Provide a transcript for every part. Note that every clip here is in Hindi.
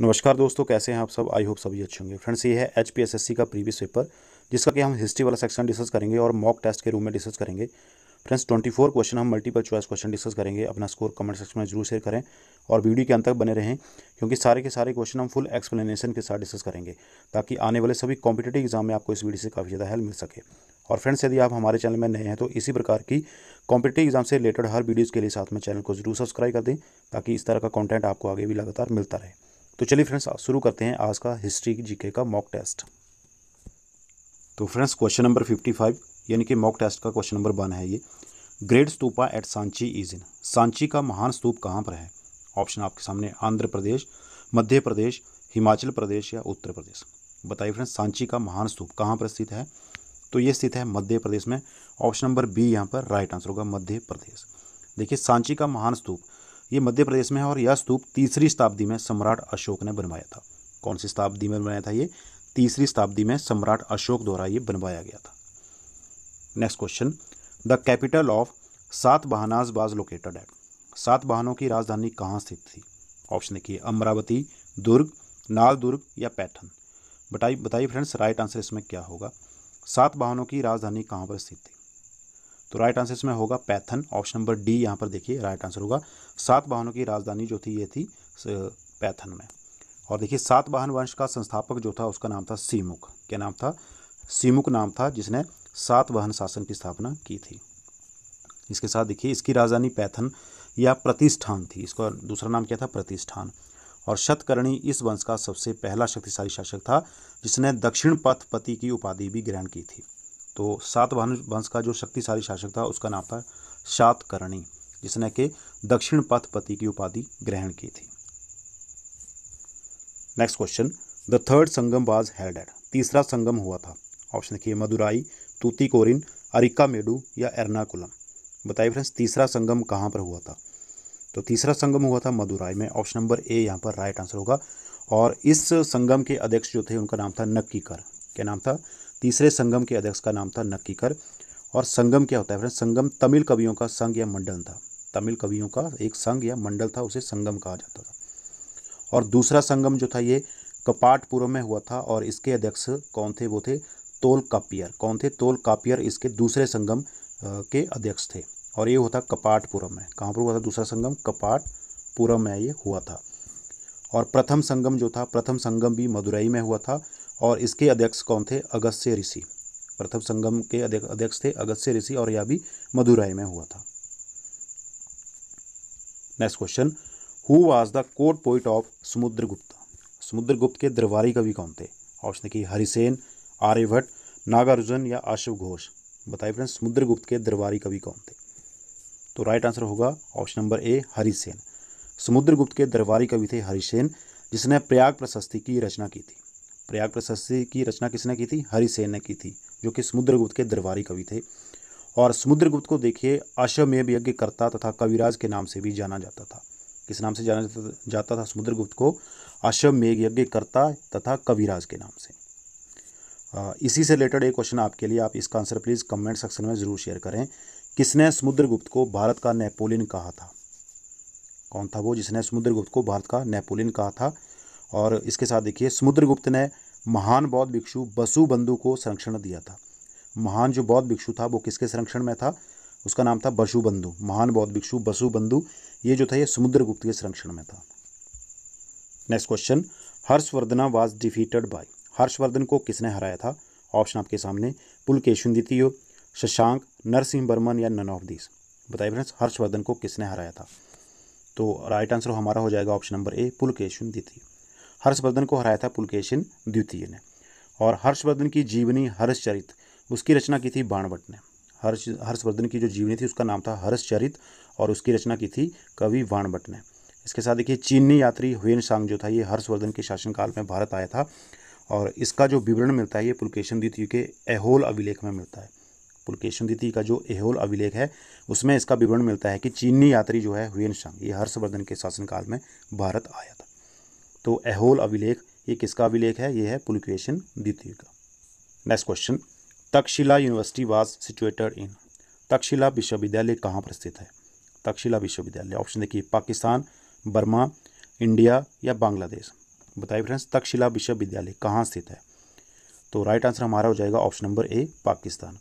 नमस्कार दोस्तों कैसे हैं आप सब आई होप सभी अच्छे होंगे फ्रेंड्स ये है एच का प्रीवियस पेपर जिसका कि हम हिस्ट्री वाला सेक्शन डिस्कस करेंगे और मॉक टेस्ट के रूम में डिस्कस करेंगे फ्रेंड्स 24 क्वेश्चन हम मल्टीपल चॉइस क्वेश्चन डिस्कस करेंगे अपना स्कोर कमेंट सेक्शन में जरूर शेयर करें और वीडियो के अंत तक बने रहें क्योंकि सारे के सारे क्वेश्चन हम फुल एक्सप्लेनेशन के साथ डिस्कस करेंगे ताकि आने वाले सभी कॉम्पिटेटिव एग्जाम में आपको इस वीडियो से काफ़ी ज़्यादा हेल्प मिल सके और फ्रेंड्स यदि आप हमारे चैनल में नए हैं तो इसी प्रकार की कॉम्पिटेटिव एग्जाम से रिलेटेड हर वीडियोज़ के लिए साथ में चैनल को जरूर सब्सक्राइब कर दें ताकि इस तरह का कॉन्टेंट आपको आगे भी लगातार मिलता रहे तो चलिए फ्रेंड्स शुरू करते हैं आज का हिस्ट्री जीके का मॉक टेस्ट तो friends question number fifty five यानी कि मॉक टेस्ट का क्वेश्चन नंबर वन है ये great stupa at Sanchi is in Sanchi का महान स्तूप कहाँ पर है ऑप्शन आपके सामने आंध्र प्रदेश मध्य प्रदेश हिमाचल प्रदेश या उत्तर प्रदेश बताइए फ्रेंड्स सांची का महान स्तूप कहाँ पर स्थित है तो ये स्थित है मध्य प्रदेश में ऑप्शन नंबर बी यहाँ पर राइट आंसर होगा मध्य प्रदेश देखिए सांची का महान स्तूप ये मध्य प्रदेश में है और यह स्तूप तीसरी शताब्दी में सम्राट अशोक ने बनवाया था कौन सी शताब्दी में बनवाया था ये तीसरी शताब्दी में सम्राट अशोक द्वारा ये बनवाया गया था next question the capital of Satavahanas बाज लोकेटेड एट सात बहानों की राजधानी कहाँ स्थित थी ऑप्शन देखिए अमरावती दुर्ग नाल दुर्ग या पैठन बताइए बताइए फ्रेंड्स राइट आंसर इसमें क्या होगा सात बहानों की राजधानी कहाँ पर स्थित थी तो राइट आंसर इसमें होगा पैथन ऑप्शन नंबर डी यहाँ पर देखिए राइट आंसर होगा सात वाहनों की राजधानी जो थी ये थी पैथन में और देखिए सात वाहन वंश का संस्थापक जो था उसका नाम था सीमुख क्या नाम था सीमुख नाम था जिसने सात वाहन शासन की स्थापना की थी इसके साथ देखिए इसकी राजधानी पैथन या प्रतिष्ठान थी इसका दूसरा नाम क्या था प्रतिष्ठान और शतकर्णी इस वंश का सबसे पहला शक्तिशाली शासक था जिसने दक्षिण पथपति की उपाधि भी ग्रहण की थी तो सात वंश का जो शक्तिशाली शासक था उसका नाम था सातकर्णी जिसने के दक्षिण पथपति की उपाधि ग्रहण की थी next question the third Sangam was held तीसरा संगम हुआ था ऑप्शन देखिए मदुराई अरिका मेडू या एर्नाकुलम बताइए फ्रेंड्स तीसरा संगम कहाँ पर हुआ था तो तीसरा संगम हुआ था मदुराई में ऑप्शन नंबर ए यहाँ पर राइट आंसर होगा और इस संगम के अध्यक्ष जो थे उनका नाम था कर क्या नाम था तीसरे संगम के अध्यक्ष का नाम था नक्कीकर और संगम क्या होता है फ्रेंड संगम तमिल कवियों का संघ या मंडल था तमिल कवियों का एक संघ या मंडल था उसे संगम कहा जाता था और दूसरा संगम जो था ये कपाटपुरम में हुआ था और इसके अध्यक्ष कौन थे वो थे तोल कापियर कौन थे तोल कापियर इसके दूसरे संगम के अध्यक्ष थे और ये होता कपाटपुरम में कहाँ पर हुआ था दूसरा संगम कपाटपुरम में ये हुआ था और प्रथम संगम जो था प्रथम संगम भी मदुरई में हुआ था और इसके अध्यक्ष कौन थे अगस्त्य ऋषि प्रथम संगम के अध्यक्ष थे अगस्त्य ऋषि और यह भी मदुराई में हुआ था next question who was the court poet of Samudragupta Samudragupta के दरबारी कवि कौन थे ऑप्शन की हरिसेन आर्यभट्ट नागार्जुन या आशु घोष बताइए फ्रेंड्स समुद्रगुप्त के दरबारी कवि कौन थे तो राइट आंसर होगा option number A Harisena Samudragupta के दरबारी कवि थे हरिसेन जिसने प्रयाग प्रशस्ति की रचना की थी प्रयाग प्रशस्ति की रचना किसने की थी हरिसेन ने की थी जो कि समुद्रगुप्त के दरबारी कवि थे और समुद्रगुप्त को देखिए अश्वमेव यज्ञकर्ता तथा कविराज के नाम से भी जाना जाता था किस नाम से जाना जाता था समुद्रगुप्त को अश्वमेघ यज्ञकर्ता तथा कविराज के नाम से इसी से रिलेटेड एक क्वेश्चन आपके लिए आप इसका आंसर प्लीज़ कमेंट सेक्शन में ज़रूर शेयर करें किसने समुद्रगुप्त को भारत का नेपोलियन कहा था कौन था वो जिसने समुद्रगुप्त को भारत का नेपोलियन कहा था और इसके साथ देखिए समुद्रगुप्त ने महान बौद्ध भिक्षु बसु बंधु को संरक्षण दिया था महान जो बौद्ध भिक्षु था वो किसके संरक्षण में था उसका नाम था बसु बंधु महान बौद्ध भिक्षु बसु बंधु ये जो था ये समुद्रगुप्त के संरक्षण में था next question Harshavardhana was defeated by Harshavardhan को किसने हराया था ऑप्शन आपके सामने पुलकेशन द्वितीय शशांक नरसिंह बर्मन या नन ऑफ दिस बताइए फ्रेंड्स हर्षवर्धन को किसने हराया था तो राइट आंसर हमारा हो जाएगा ऑप्शन नंबर ए पुलकेशन द्वितीय हर्षवर्धन को हराया था पुलकेशिन द्वितीय ने और हर्षवर्धन की जीवनी हर्षचरित उसकी रचना की थी बाणभट्ट ने हर्ष हर्षवर्धन की जो जीवनी थी उसका नाम था हर्षचरित और उसकी रचना की थी कवि बाणभट्ट ने इसके साथ देखिए चीनी यात्री हुएन सांग जो था ये हर्षवर्धन के शासनकाल में भारत आया था और इसका जो विवरण मिलता है ये पुलकेशन द्वितीय के एहोल अभिलेख में मिलता है पुलकेशन द्वितीय का जो एहोल अभिलेख है उसमें इसका विवरण मिलता है कि चीनी यात्री जो है हुएन सांग ये हर्षवर्धन के शासनकाल में भारत आया था तो एहोल अभिलेख ये किसका अभिलेख है ये है पुलिकेशन द्वितीय का next question Taxila university was situated in Taxila विश्वविद्यालय कहाँ पर स्थित है तक्षशिला विश्वविद्यालय ऑप्शन देखिए पाकिस्तान बर्मा इंडिया या बांग्लादेश बताइए फ्रेंड्स तक्षशिला विश्वविद्यालय कहाँ स्थित है तो राइट आंसर हमारा हो जाएगा option number A Pakistan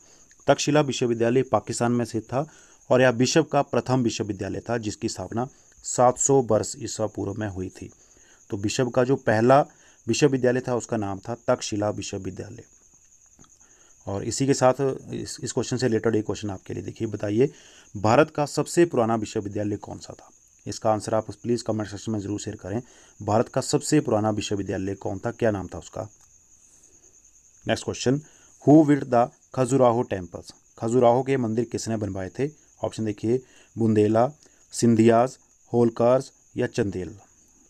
Taxila विश्वविद्यालय पाकिस्तान में स्थित था और यह विश्व का प्रथम विश्वविद्यालय था जिसकी स्थापना 700 वर्ष ईसा पूर्व में हुई थी तो विश्व का जो पहला विश्वविद्यालय था उसका नाम था तक्षशिला विश्वविद्यालय और इसी के साथ इस क्वेश्चन से रिलेटेड एक क्वेश्चन आपके लिए देखिए बताइए भारत का सबसे पुराना विश्वविद्यालय कौन सा था इसका आंसर आप प्लीज़ कमेंट सेक्शन में ज़रूर शेयर करें भारत का सबसे पुराना विश्वविद्यालय कौन था क्या नाम था उसका नेक्स्ट क्वेश्चन हु विट द खजुराहो टेम्पल्स खजुराहो के मंदिर किसने बनवाए थे ऑप्शन देखिए बुंदेला सिंधियाज होलकर्स या चंदेल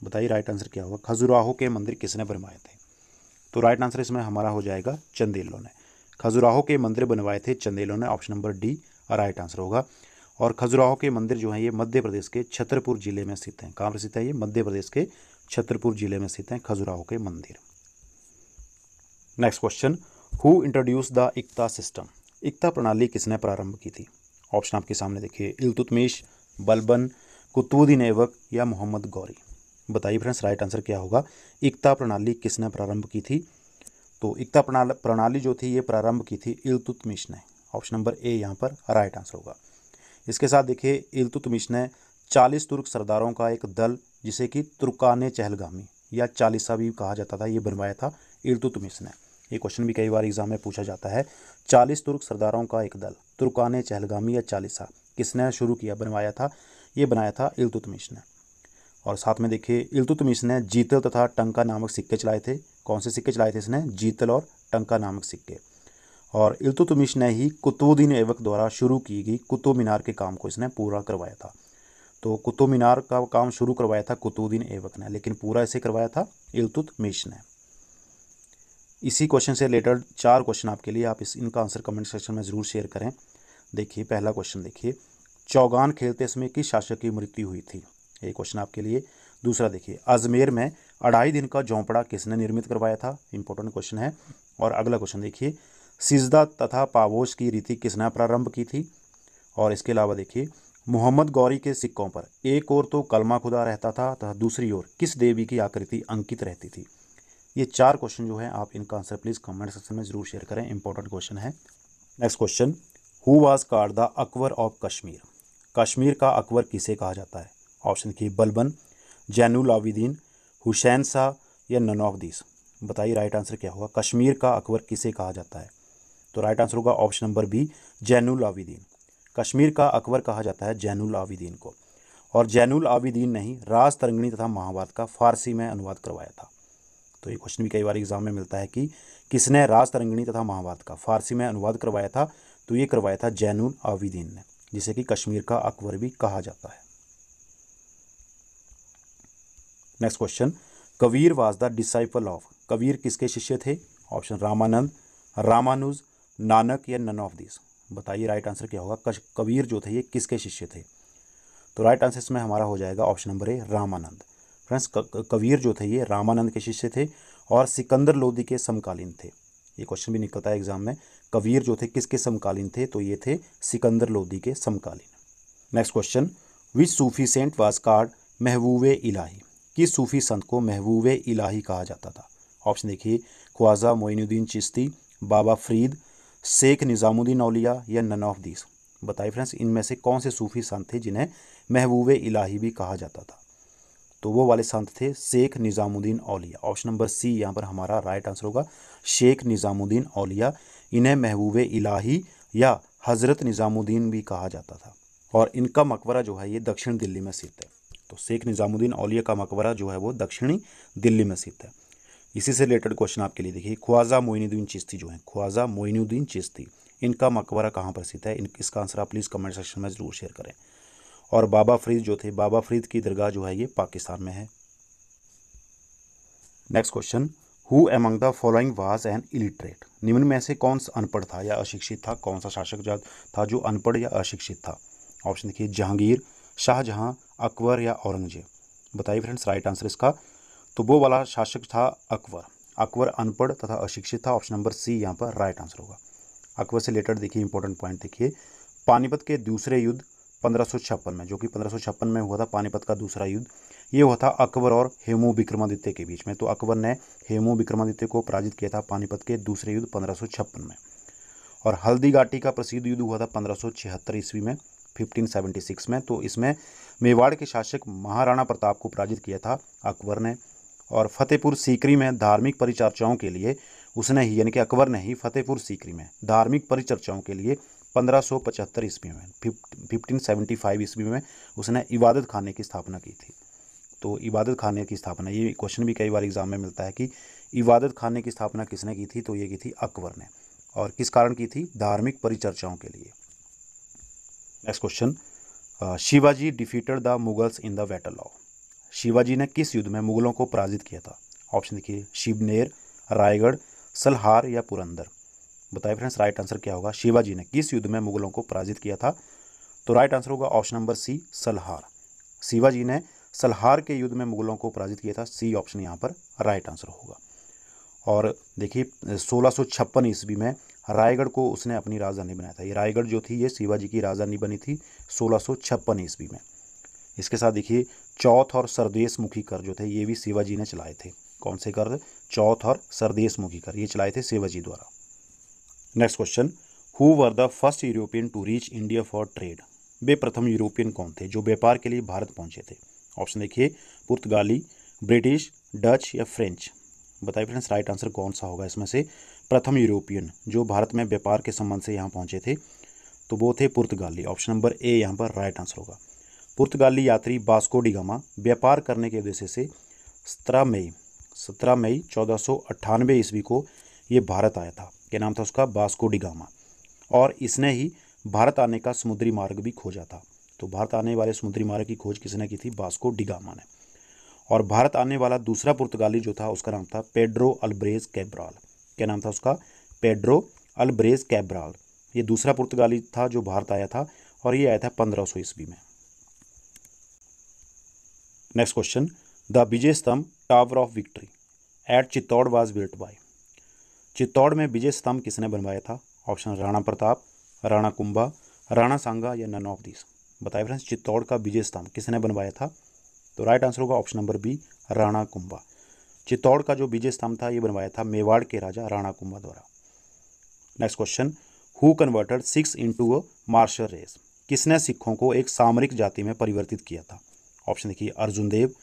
बताइए राइट आंसर क्या होगा खजुराहो के मंदिर किसने बनवाए थे तो राइट आंसर इसमें हमारा हो जाएगा चंदेलो ने खजुराहो के मंदिर बनवाए थे चंदेलो ने option number D right answer होगा और खजुराहो के मंदिर जो है ये मध्य प्रदेश के छतरपुर जिले में स्थित हैं कहाँ पर स्थित है ये मध्य प्रदेश के छतरपुर जिले में स्थित हैं खजुराहो के मंदिर next question who introduce the iqta system iqta प्रणाली किसने प्रारंभ की थी ऑप्शन आपके सामने देखिए इलतुतमेश बलबन कुतुद्दीन ऐबक या मोहम्मद गौरी बताइए फ्रेंड्स राइट आंसर क्या होगा एकता प्रणाली किसने प्रारंभ की थी तो एकता प्रणाली जो थी ये प्रारंभ की थी इलतुतमिश ने ऑप्शन नंबर ए यहाँ पर राइट आंसर होगा इसके साथ देखिए इलतुतमिश ने चालीस तुर्क सरदारों का एक दल जिसे कि तुर्कान चहलगामी या चालीसा भी कहा जाता था ये बनवाया था इलतुतमिश ने ये क्वेश्चन भी कई बार एग्जाम में पूछा जाता है चालीस तुर्क सरदारों का एक दल तुर्कान चहलगामी या चालीसा किसने शुरू किया बनवाया था ये बनाया था इलतुतमिश ने और साथ में देखिए इल्तुतमिश ने जीतल तथा टंका नामक सिक्के चलाए थे कौन से सिक्के चलाए थे इसने जीतल और टंका नामक सिक्के और इल्तुतमिश ने ही कुतुबुद्दीन ऐबक द्वारा शुरू की गई कुतुब मीनार के काम को इसने पूरा करवाया था तो कुतुब मीनार का काम शुरू करवाया था कुतुबुद्दीन ऐबक ने लेकिन पूरा इसे करवाया था इल्तुतमिश ने इसी क्वेश्चन से रिलेटेड चार क्वेश्चन आपके लिए आप इस इनका आंसर कमेंट सेक्शन में ज़रूर शेयर करें देखिए पहला क्वेश्चन देखिए चौगान खेलते समय किस शासक की मृत्यु हुई थी ये क्वेश्चन आपके लिए दूसरा देखिए अजमेर में अढ़ाई दिन का झोंपड़ा किसने निर्मित करवाया था इंपॉर्टेंट क्वेश्चन है और अगला क्वेश्चन देखिए सिजदा तथा पावोश की रीति किसने प्रारंभ की थी और इसके अलावा देखिए मोहम्मद गौरी के सिक्कों पर एक ओर तो कलमा खुदा रहता था तथा दूसरी ओर किस देवी की आकृति अंकित रहती थी ये चार क्वेश्चन जो है आप इनका आंसर प्लीज़ कमेंट सेक्शन में ज़रूर शेयर करें इंपॉर्टेंट क्वेश्चन है next question who was called the Akbar of Kashmir Kashmir का अकबर किसे कहा जाता है ऑप्शन के बलबन जैनुल आबिदीन हुसैन शाह या नन ऑफ दिस बताइए राइट आंसर क्या होगा कश्मीर का अकबर किसे कहा जाता है तो राइट आंसर होगा option number B Zainul Abidin Kashmir का अकबर कहा जाता है जैनुल आबिदीन को और जैनुल आबिदीन ने ही राज तरंगणी तथा महाभारत का फारसी में अनुवाद करवाया था तो ये क्वेश्चन भी कई बार एग्जाम में मिलता है कि किसने राज तरंगणी तथा महाभारत का फारसी में अनुवाद करवाया था तो ये करवाया था जैनुल आबिदीन ने जिसे कि कश्मीर का अकबर भी कहा जाता है next question Kabir was the disciple of Kabir किसके शिष्य थे ऑप्शन रामानंद रामानुज नानक या नन ऑफ दिस बताइए राइट आंसर क्या होगा कबीर जो थे ये किसके शिष्य थे तो राइट आंसर इसमें हमारा हो जाएगा option number A Ramanand friends Kabir जो थे ये रामानंद के शिष्य थे और सिकंदर लोधी के समकालीन थे ये क्वेश्चन भी निकलता है एग्जाम में कबीर जो थे किसके समकालीन थे तो ये थे सिकंदर लोधी के समकालीन next question which Sufi saint was called Mehboob Ilahi किस सूफ़ी संत को महबूब इलाही कहा जाता था ऑप्शन देखिए ख्वाजा मोइनुद्दीन चिश्ती बाबा फरीद शेख निज़ामुद्दीन अलिया या नन ऑफ दीस बताइए फ्रेंड्स इनमें से कौन से सूफ़ी संत थे जिन्हें महबूब इलाही भी कहा जाता था तो वो वाले संत थे Sheikh Nizamuddin Auliya option number C यहाँ पर हमारा राइट आंसर होगा शेख निज़ामुद्दीन अलिया इन्हें महबूब इलाही या हज़रत निज़ामुद्दीन भी कहा जाता था और इनका मकबरा जो है ये दक्षिण दिल्ली में स्थित है तो शेख निज़ामुद्दीन औलिया का मकबरा जो है वो दक्षिणी दिल्ली में स्थित है इसी से रिलेटेड क्वेश्चन आपके लिए देखिए ख्वाजा मोइनुद्दीन चिश्ती जो है ख्वाजा मोइनुद्दीन चिश्ती इनका मकबरा कहाँ पर स्थित है इन इसका आंसर आप प्लीज़ कमेंट सेक्शन में ज़रूर शेयर करें और बाबा फरीद जो थे बाबा फरीद की दरगाह जो है ये पाकिस्तान में है next question who among the following was an illiterate निम्न में से कौन सा अनपढ़ था या अशिक्षित था कौन सा शासक था जो अनपढ़ या अशिक्षित था ऑप्शन देखिए जहांगीर शाहजहां अकबर या औरंगजेब बताइए फ्रेंड्स राइट आंसर इसका तो वो वाला शासक था अकबर अकबर अनपढ़ तथा अशिक्षित था ऑप्शन नंबर सी यहाँ पर राइट आंसर होगा अकबर से रिलेटेड देखिए इंपॉर्टेंट पॉइंट देखिए पानीपत के दूसरे युद्ध पंद्रह में जो कि पंद्रह में हुआ था पानीपत का दूसरा युद्ध ये हुआ था अकबर और हेमू विक्रमादित्य के बीच में तो अकबर ने हेमू विक्रमादित्य को पराजित किया था पानीपत के दूसरे युद्ध पंद्रह में और हल्दी का प्रसिद्ध युद्ध हुआ था पंद्रह ईस्वी में 1576 में तो इसमें मेवाड़ के शासक महाराणा प्रताप को पराजित किया था अकबर ने और फतेहपुर सीकरी में धार्मिक परिचर्चाओं के लिए उसने ही यानी कि अकबर ने ही फतेहपुर सीकरी में धार्मिक परिचर्चाओं के लिए 1575 ईस्वी में 1575 ईस्वी में उसने इबादत खाने की स्थापना की थी तो इबादत खाने की स्थापना ये क्वेश्चन भी कई बार एग्जाम में मिलता है कि इबादत खाने की स्थापना किसने की थी तो ये की थी अकबर ने और किस कारण की थी धार्मिक परिचर्चाओं के लिए next question Shivaji defeated the Mughals in the Waterloo Shivaji ने किस युद्ध में मुगलों को पराजित किया था ऑप्शन देखिए शिवनेर रायगढ़ सलहार या पुरंदर बताइए फ्रेंड्स राइट आंसर क्या होगा शिवाजी ने किस युद्ध में मुगलों को पराजित किया था तो राइट आंसर होगा option number C Salher Shivaji ने सलहार के युद्ध में मुगलों को पराजित किया था सी ऑप्शन यहाँ पर राइट आंसर होगा और देखिए सोलह ईस्वी में रायगढ़ को उसने अपनी राजधानी बनाया था ये रायगढ़ जो थी ये शिवाजी की राजधानी बनी थी सोलह छप्पन ईस्वी में इसके साथ देखिए चौथ और सरदेश मुखी कर जो थे ये भी शिवाजी ने चलाए थे कौन से कर चौथ और सरदेश मुखी कर ये चलाए थे शिवाजी द्वारा next question who were the first European to reach India for trade वे प्रथम यूरोपियन कौन थे जो व्यापार के लिए भारत पहुंचे थे ऑप्शन देखिए पुर्तगाली ब्रिटिश डच या फ्रेंच बताइए फ्रेंड्स राइट आंसर कौन सा होगा इसमें से प्रथम यूरोपियन जो भारत में व्यापार के संबंध से यहाँ पहुँचे थे तो वो थे पुर्तगाली ऑप्शन नंबर ए यहाँ पर राइट आंसर होगा पुर्तगाली यात्री बास्को डिगामा व्यापार करने के उद्देश्य से सत्रह मई सत्रह मई चौदह सौ अट्ठानवे ईस्वी को ये भारत आया था क्या नाम था उसका बास्को डिगामा और इसने ही भारत आने का समुद्री मार्ग भी खोजा था तो भारत आने वाले समुद्री मार्ग की खोज किसने की थी बास्को डिगामा ने और भारत आने वाला दूसरा पुर्तगाली जो था उसका नाम था पेड्रो अल्ब्रेज कैब्राल क्या नाम था उसका पेड्रो अलब्रेज कैब्राल ये दूसरा पुर्तगाली था जो भारत आया था और ये आया था पंद्रह सौ ईस्वी में next question the Vijay Stambh tower of victory at Chittor was built by Chittor में विजय स्तंभ किसने बनवाया था ऑप्शन राणा प्रताप राणा कुंभा राणा सांगा या नन ऑफ दिस बताए फ्रेंड्स चित्तौड़ का विजय स्तंभ किसने बनवाया था तो राइट आंसर होगा option number B Rana Kumbha Chittor का जो विजय स्तंभ था ये बनवाया था मेवाड़ के राजा राणा कुंभा द्वारा next question who converted Sikhs into a martial race किसने सिखों को एक सामरिक जाति में परिवर्तित किया था ऑप्शन देखिए अर्जुन देव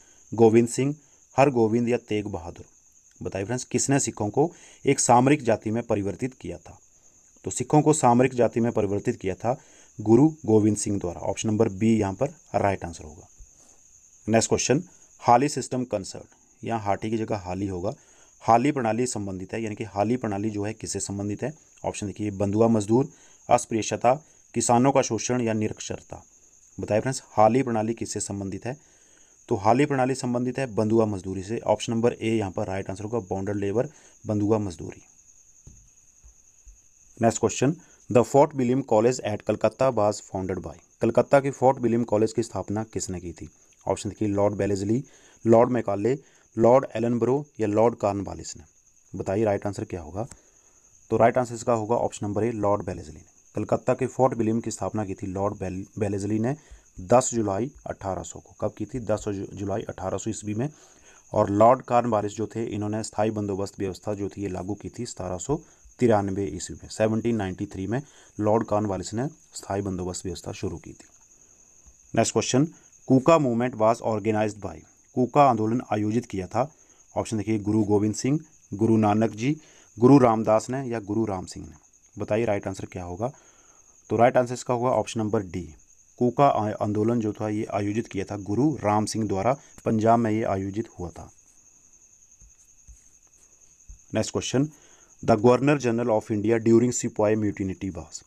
गोविंद सिंह हर गोविंद या तेग बहादुर बताइए फ्रेंड्स किसने सिखों को एक सामरिक जाति में परिवर्तित किया था तो सिखों को सामरिक जाति में परिवर्तित किया था गुरु गोविंद सिंह द्वारा ऑप्शन नंबर बी यहाँ पर राइट आंसर होगा next question Hali system concerned यहाँ हाटी की जगह हाली होगा हाली प्रणाली संबंधित है यानी कि हाली प्रणाली जो है किससे संबंधित है ऑप्शन देखिए बंधुआ मजदूर अस्पृश्यता किसानों का शोषण या निरक्षरता बताइए फ्रेंड्स हाली प्रणाली किससे संबंधित है तो हाली प्रणाली संबंधित है बंधुआ मजदूरी से ऑप्शन नंबर ए यहाँ पर राइट आंसर होगा बाउंडर लेबर बंधुआ मजदूरी next question the Fort William College at Calcutta was founded bye Calcutta के फोर्ट विलियम कॉलेज की स्थापना किसने की थी ऑप्शन देखिए लॉर्ड बेलेजली लॉर्ड मैकाले लॉर्ड एलनब्रो या लॉर्ड कार्नवालिस ने बताइए राइट आंसर क्या होगा तो राइट आंसर इसका होगा ऑप्शन नंबर ए लॉर्ड बेलेजली ने कलकत्ता के फोर्ट विलियम की स्थापना की थी लॉर्ड बेलेजली ने 10 जुलाई 1800 को कब की थी 10 जुलाई 1800 ईस्वी में और लॉर्ड कार्नवालिस जो थे इन्होंने स्थायी बंदोबस्त व्यवस्था जो थी ये लागू की थी सतारह सौ तिरानवे ईस्वी में थ्री में लॉर्ड वालिस ने स्थायी बंदोबस्त व्यवस्था शुरू की थी next question Kuka movement was organise by Kuka आंदोलन आयोजित किया था ऑप्शन देखिए गुरु गोविंद सिंह गुरु नानक जी गुरु रामदास ने या गुरु राम सिंह ने बताइए राइट आंसर क्या होगा तो राइट आंसर इसका होगा ऑप्शन नंबर डी कोका आंदोलन जो था ये आयोजित किया था गुरु राम सिंह द्वारा पंजाब में ये आयोजित हुआ था next question the governor general of India during sipahi mutiny बास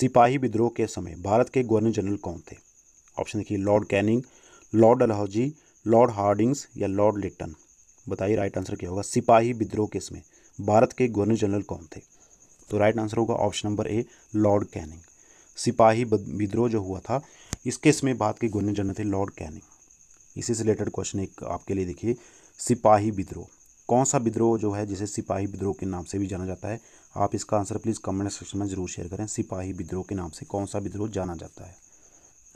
सिपाही विद्रोह के समय भारत के गवर्नर जनरल कौन थे ऑप्शन देखिए Lord Canning Lord Dalhousie Lord Hardinge या लॉर्ड लिट्टन बताइए राइट आंसर क्या होगा सिपाही विद्रोह किस में भारत के गवर्नर जनरल कौन थे तो राइट आंसर होगा option number A Lord Canning सिपाही विद्रोह जो हुआ था इस केस में भारत के गवर्नर जनरल थे लॉर्ड कैनिंग इसी से रिलेटेड क्वेश्चन एक आपके लिए देखिए सिपाही विद्रोह कौन सा विद्रोह जो है जिसे सिपाही विद्रोह के नाम से भी जाना जाता है आप इसका आंसर प्लीज़ कमेंट सेक्शन में ज़रूर शेयर करें सिपाही विद्रोह के नाम से कौन सा विद्रोह जाना जाता है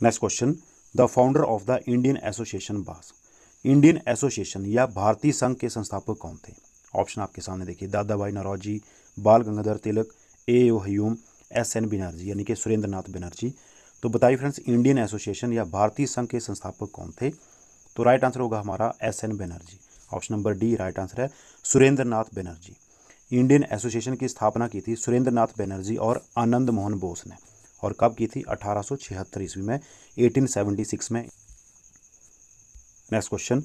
next question the founder of the Indian Association was Indian Association या भारतीय संघ के संस्थापक कौन थे ऑप्शन आपके सामने देखिए दादा bhai Naoroji Bal Gangadhar Tilak A O Hume S N Banerjee यानी कि सुरेंद्र नाथ बनर्जी तो बताइए फ्रेंड्स इंडियन एसोसिएशन या भारतीय संघ के संस्थापक कौन थे तो राइट आंसर होगा हमारा S N Banerjee option number D right answer है सुरेंद्र नाथ बनर्जी इंडियन एसोसिएशन की स्थापना की थी सुरेंद्र नाथ बनर्जी और आनंद मोहन बोस ने और कब की थी अठारह छिहत्तर ईस्वी में 1876 में next question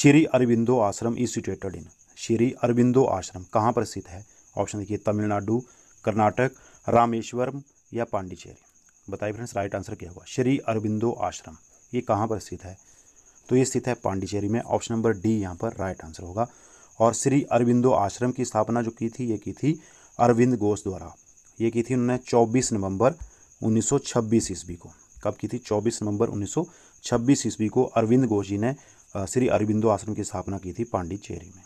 Sri Aurobindo Ashram is situated in Sri Aurobindo Ashram कहाँ पर स्थित है ऑप्शन देखिए तमिलनाडु कर्नाटक रामेश्वरम या पांडिचेरी बताइए फ्रेंड्स राइट आंसर क्या होगा श्री अरविंदो आश्रम ये कहाँ पर स्थित है तो ये स्थित है पांडिचेरी में ऑप्शन नंबर डी यहाँ पर राइट आंसर होगा और श्री अरविंदो आश्रम की स्थापना जो की थी ये की थी अरविंद घोष द्वारा ये की थी उन्होंने 24 नवंबर 1926 ईस्वी को कब की थी 24 नवंबर 1926 ईस्वी को अरविंद घोष जी ने श्री अरविंदो आश्रम की स्थापना की थी पांडिचेरी में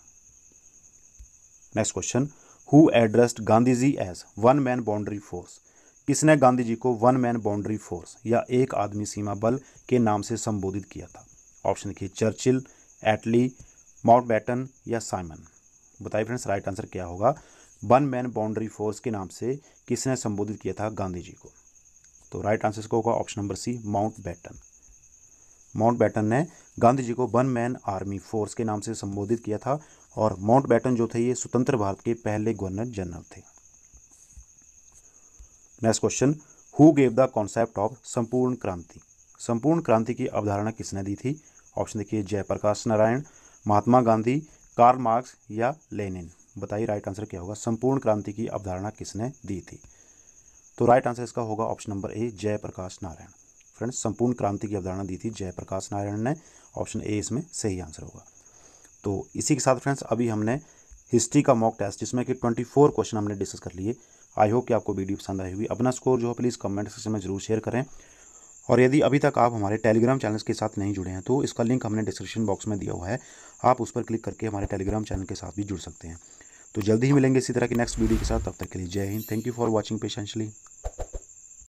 next question who addressed Gandhi ji as one man boundary force किसने गांधी जी को वन मैन बाउंड्री फोर्स या एक आदमी सीमा बल के नाम से संबोधित किया था ऑप्शन देखिए चर्चिल एटली माउंट बैटन या साइमन बताइए फ्रेंड्स राइट आंसर क्या होगा वन मैन बाउंड्री फोर्स के नाम से किसने संबोधित किया था गांधी जी को तो राइट आंसर इसका होगा option number C Mountbatten Mountbatten ने गांधी जी को वन मैन आर्मी फोर्स के नाम से संबोधित किया था और माउंट बैटन जो थे ये स्वतंत्र भारत के पहले गवर्नर जनरल थे next question who gave the concept of Sampoorna Kranti संपूर्ण क्रांति की अवधारणा किसने दी थी ऑप्शन देखिए जयप्रकाश नारायण महात्मा गांधी कार्ल मार्क्स या लेनिन बताइए राइट आंसर क्या होगा संपूर्ण क्रांति की अवधारणा किसने दी थी तो राइट आंसर इसका होगा option number A Jayaprakash Narayan friends Sampoorna Kranti की अवधारणा दी थी जयप्रकाश नारायण ने ऑप्शन ए इसमें सही आंसर होगा तो इसी के साथ फ्रेंड्स अभी हमने हिस्ट्री का मॉक टेस्ट जिसमें कि ट्वेंटी फोर क्वेश्चन हमने डिस्कस कर लिए आई होप कि आपको वीडियो पसंद आई हुई अपना स्कोर जो है प्लीज़ कमेंट सेक्शन में जरूर शेयर करें और यदि अभी तक आप हमारे टेलीग्राम चैनल के साथ नहीं जुड़े हैं तो इसका लिंक हमने डिस्क्रिप्शन बॉक्स में दिया हुआ है आप उस पर क्लिक करके हमारे टेलीग्राम चैनल के साथ भी जुड़ सकते हैं तो जल्दी ही मिलेंगे इसी तरह की नेक्स्ट वीडियो के साथ तब तक के लिए Jai Hind thank you for watching पेशेंशली